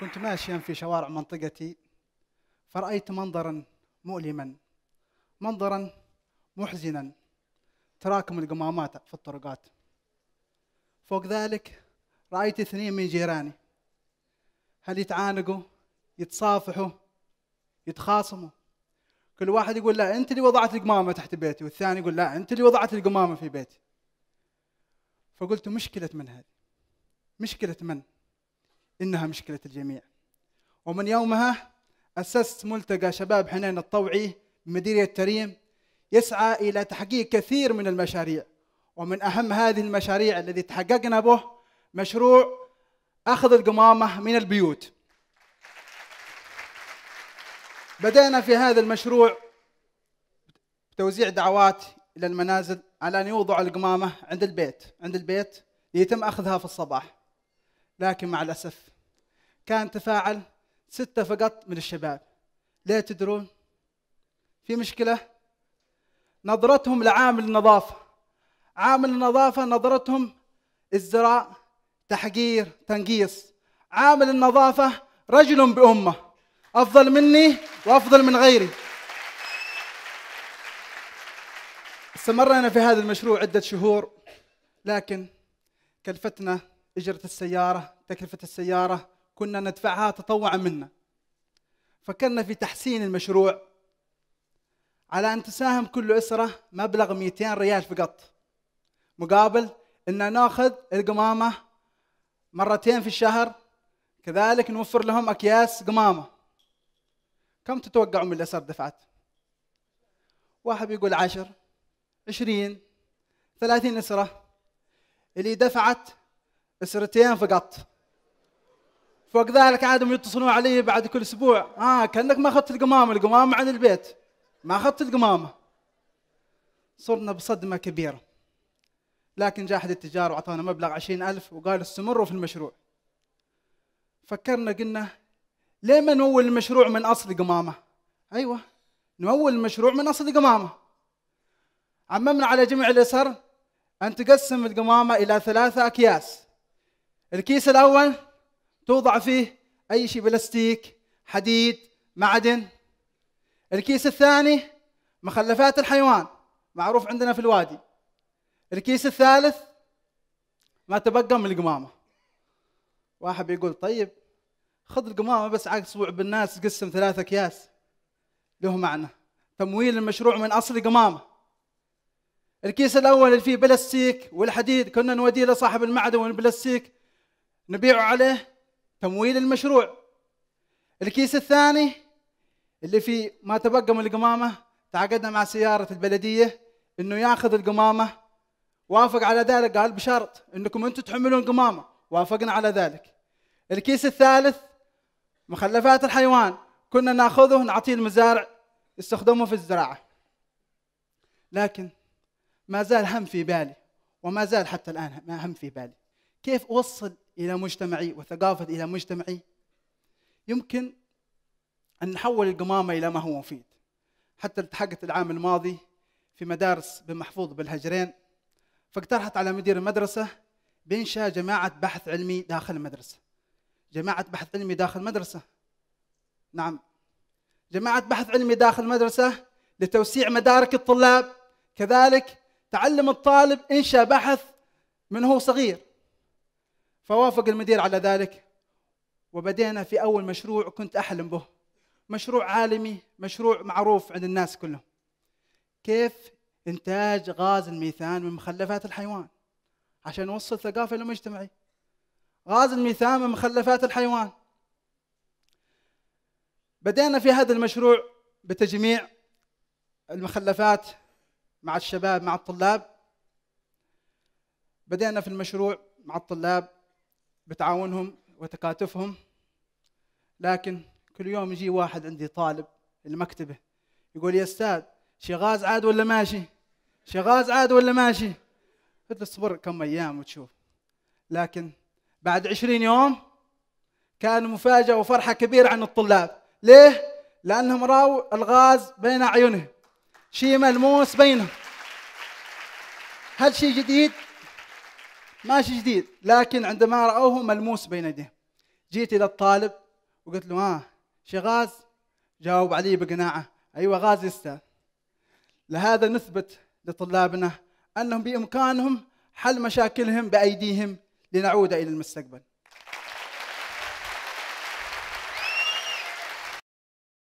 كنت ماشيا في شوارع منطقتي فرأيت منظرا مؤلما منظرا محزنا تراكم القمامات في الطرقات فوق ذلك رأيت اثنين من جيراني هل يتعانقوا يتصافحوا يتخاصموا كل واحد يقول لا انت اللي وضعت القمامه تحت بيتي والثاني يقول لا انت اللي وضعت القمامه في بيتي فقلت مشكله من هذه مشكله من إنها مشكلة الجميع ومن يومها أسست ملتقى شباب حنين الطوعي بمديرية تريم يسعى إلى تحقيق كثير من المشاريع ومن أهم هذه المشاريع الذي تحققنا به مشروع أخذ القمامة من البيوت بدأنا في هذا المشروع توزيع دعوات إلى المنازل على أن يوضع القمامة عند البيت عند البيت ليتم أخذها في الصباح لكن مع الأسف كان تفاعل ستة فقط من الشباب ليه تدرون في مشكلة نظرتهم لعامل النظافة عامل النظافة نظرتهم ازدراء تحقير تنقيص عامل النظافة رجل بأمة أفضل مني وأفضل من غيري استمرنا في هذا المشروع عدة شهور لكن كلفتنا اجره السياره تكلفه السياره كنا ندفعها تطوعا منا فكرنا في تحسين المشروع على ان تساهم كل اسره مبلغ 200 ريال فقط مقابل ان ناخذ القمامه مرتين في الشهر كذلك نوفر لهم اكياس قمامه كم تتوقعوا من الاسر دفعت واحد بيقول عشر عشرين ثلاثين اسره اللي دفعت اسرتين فقط فوق ذلك عادهم يتصلون علي بعد كل اسبوع ها آه كانك ما اخذت القمامه القمامه عن البيت ما اخذت القمامه صرنا بصدمه كبيره لكن جاء احد التجار واعطانا مبلغ عشرين ألف وقال استمروا في المشروع فكرنا قلنا ليه ما نمول المشروع من اصل قمامه ايوه نمول المشروع من اصل قمامه عممنا على جميع الاسر ان تقسم القمامه الى ثلاثه اكياس الكيس الأول توضع فيه أي شيء بلاستيك حديد معدن الكيس الثاني مخلفات الحيوان معروف عندنا في الوادي الكيس الثالث ما تبقى من القمامة واحد بيقول طيب خذ القمامة بس عاد أسبوع بالناس قسم ثلاثة أكياس له معنى تمويل المشروع من أصل قمامة الكيس الأول اللي فيه بلاستيك والحديد كنا نوديه لصاحب المعدن والبلاستيك نبيع عليه تمويل المشروع الكيس الثاني اللي فيه ما تبقى من القمامة تعاقدنا مع سيارة البلدية انه ياخذ القمامة وافق على ذلك قال بشرط انكم انتم تحملون قمامة وافقنا على ذلك الكيس الثالث مخلفات الحيوان كنا ناخذه نعطيه المزارع يستخدمه في الزراعة لكن ما زال هم في بالي وما زال حتى الآن ما هم في بالي كيف أوصل إلى مجتمعي وثقافة إلى مجتمعي يمكن أن نحول القمامة إلى ما هو مفيد حتى التحقت العام الماضي في مدارس بمحفوظ بالهجرين فاقترحت على مدير المدرسة بإنشاء جماعة بحث علمي داخل المدرسة جماعة بحث علمي داخل المدرسة نعم جماعة بحث علمي داخل المدرسة لتوسيع مدارك الطلاب كذلك تعلم الطالب إنشاء بحث من هو صغير فوافق المدير على ذلك وبدينا في أول مشروع كنت أحلم به مشروع عالمي مشروع معروف عند الناس كلهم كيف إنتاج غاز الميثان من مخلفات الحيوان عشان نوصل ثقافة للمجتمعي غاز الميثان من مخلفات الحيوان بدينا في هذا المشروع بتجميع المخلفات مع الشباب مع الطلاب بدينا في المشروع مع الطلاب بتعاونهم وتكاتفهم لكن كل يوم يجي واحد عندي طالب المكتبه يقول يا استاذ شغاز عاد ولا ماشي؟ شغاز عاد ولا ماشي؟ قلت له اصبر كم ايام وتشوف لكن بعد عشرين يوم كان مفاجأة وفرحة كبيرة عن الطلاب ليه؟ لأنهم رأوا الغاز بين أعينهم شيء ملموس بينهم هل شيء جديد؟ ماشي جديد لكن عندما رأوه ملموس بين يديه جيت إلى الطالب وقلت له ها آه، شي غاز جاوب علي بقناعة أيوة غاز أستاذ لهذا نثبت لطلابنا أنهم بإمكانهم حل مشاكلهم بأيديهم لنعود إلى المستقبل